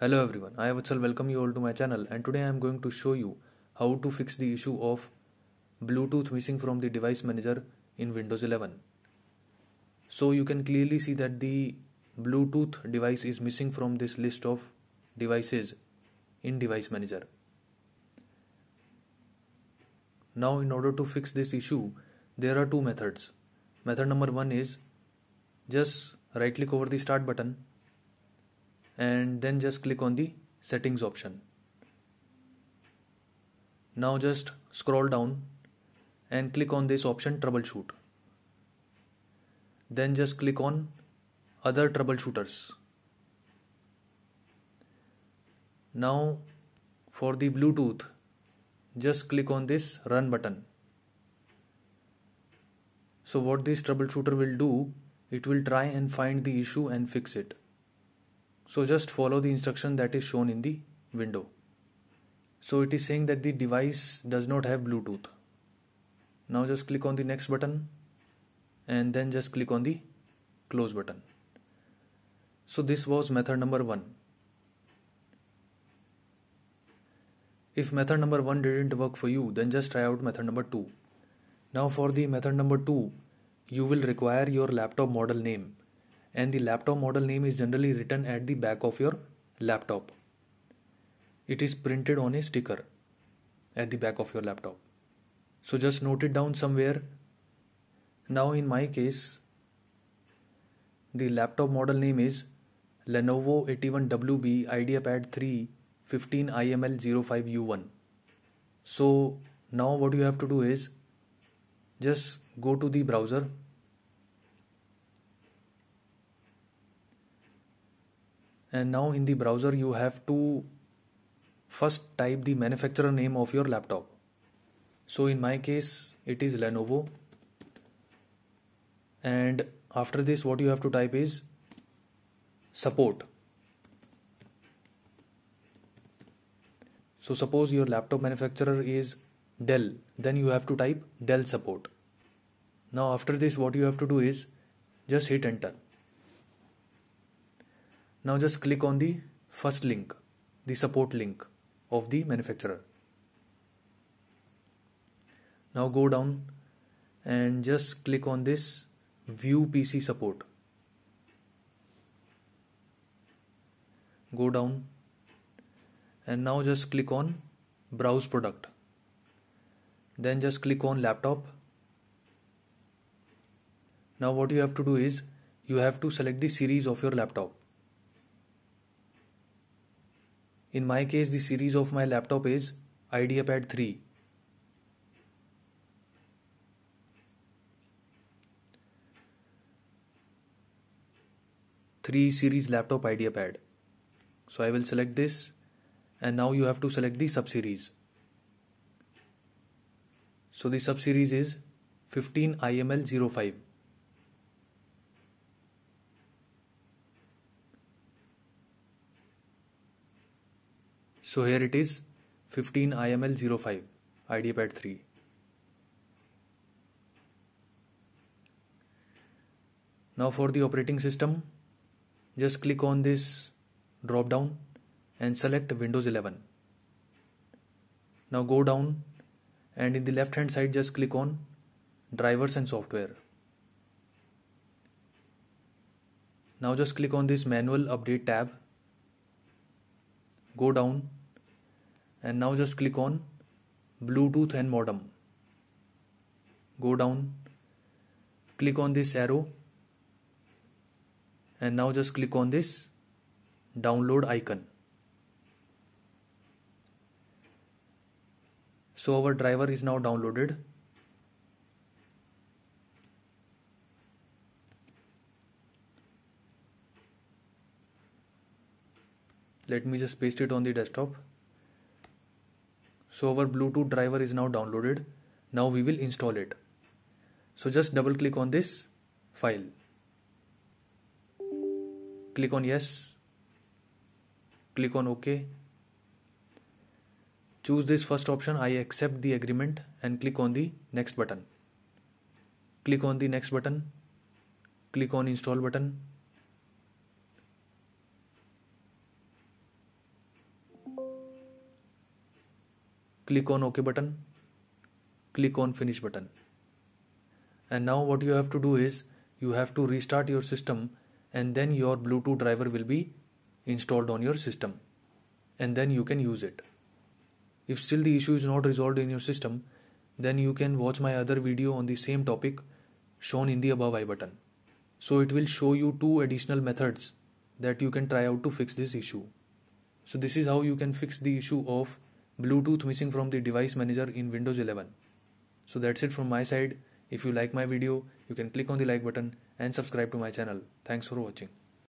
Hello everyone, I Vatsal welcome you all to my channel and today I am going to show you how to fix the issue of Bluetooth missing from the device manager in Windows 11. So you can clearly see that the Bluetooth device is missing from this list of devices in device manager. Now in order to fix this issue there are two methods. Method number one is just right click over the start button and then just click on the settings option now just scroll down and click on this option troubleshoot then just click on other troubleshooters now for the bluetooth just click on this run button so what this troubleshooter will do it will try and find the issue and fix it so just follow the instruction that is shown in the window. So it is saying that the device does not have Bluetooth. Now just click on the next button and then just click on the close button. So this was method number 1. If method number 1 didn't work for you then just try out method number 2. Now for the method number 2 you will require your laptop model name and the laptop model name is generally written at the back of your laptop. It is printed on a sticker at the back of your laptop. So just note it down somewhere. Now in my case, the laptop model name is Lenovo 81WB IdeaPad 3 15IML05U1. So now what you have to do is just go to the browser and now in the browser you have to first type the manufacturer name of your laptop so in my case it is Lenovo and after this what you have to type is support so suppose your laptop manufacturer is Dell then you have to type Dell support now after this what you have to do is just hit enter now just click on the first link, the support link of the manufacturer. Now go down and just click on this view PC support. Go down and now just click on browse product. Then just click on laptop. Now what you have to do is you have to select the series of your laptop In my case, the series of my laptop is IdeaPad 3. Three series laptop IdeaPad. So I will select this and now you have to select the sub-series. So the sub-series is 15IML05. So here it is 15 IML05 pad 3. Now for the operating system, just click on this drop down and select Windows 11. Now go down and in the left hand side just click on drivers and software. Now just click on this manual update tab. Go down and now just click on Bluetooth and modem go down click on this arrow and now just click on this download icon so our driver is now downloaded let me just paste it on the desktop so our bluetooth driver is now downloaded now we will install it so just double click on this file click on yes click on ok choose this first option i accept the agreement and click on the next button click on the next button click on install button click on ok button click on finish button and now what you have to do is you have to restart your system and then your bluetooth driver will be installed on your system and then you can use it if still the issue is not resolved in your system then you can watch my other video on the same topic shown in the above i button so it will show you two additional methods that you can try out to fix this issue so this is how you can fix the issue of Bluetooth missing from the device manager in Windows 11. So that's it from my side. If you like my video, you can click on the like button and subscribe to my channel. Thanks for watching.